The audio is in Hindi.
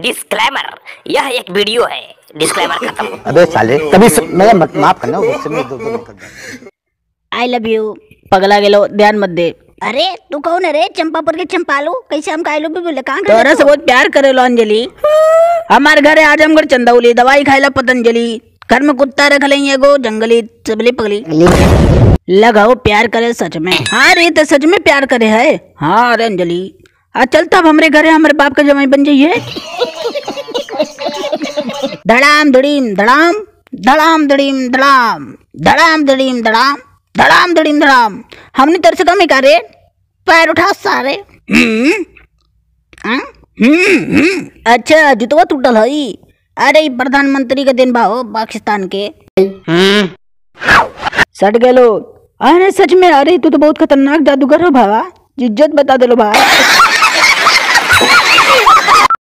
डिस्क्लेमर यह एक वीडियो है डिस्क्लेमर खत्म अबे साले कभी मेरा मत माफ करना गुस्से में दो दो कर आई लव यू पगला गेलो ध्यान मत दे अरे तू कौन है रे चंपापुर के चंपालू कैसे हम कायलो भी बोले कहां तो से बहुत प्यार करे लो अंजलि हमारे घर है आजमगढ़ चंदौली दवाई खाइला पतंजलि घर में कुत्ता रख लें गो जंगली सबली पगली लगाओ प्यार करे सच में हाँ रे तो सच में प्यार करे है हाँ अरे अंजलि चल तब तो हमारे घर हमारे बाप का जमाई बन जाइए धड़ाम धड़ीम धड़ाम धड़ाम धड़ीम धड़ाम धड़ाम धड़ीम धड़ाम धड़ाम धड़ीम धड़ाम हमने तेरे से कमी तो करे पैर उठा सारे हाँ? अच्छा जुतवा तो टूटल है अरे प्रधानमंत्री का दिन भाओ पाकिस्तान के सट गए लोग अरे सच में अरे तू तो बहुत खतरनाक जादूगर हो भावा इज्जत बता दे लो भाई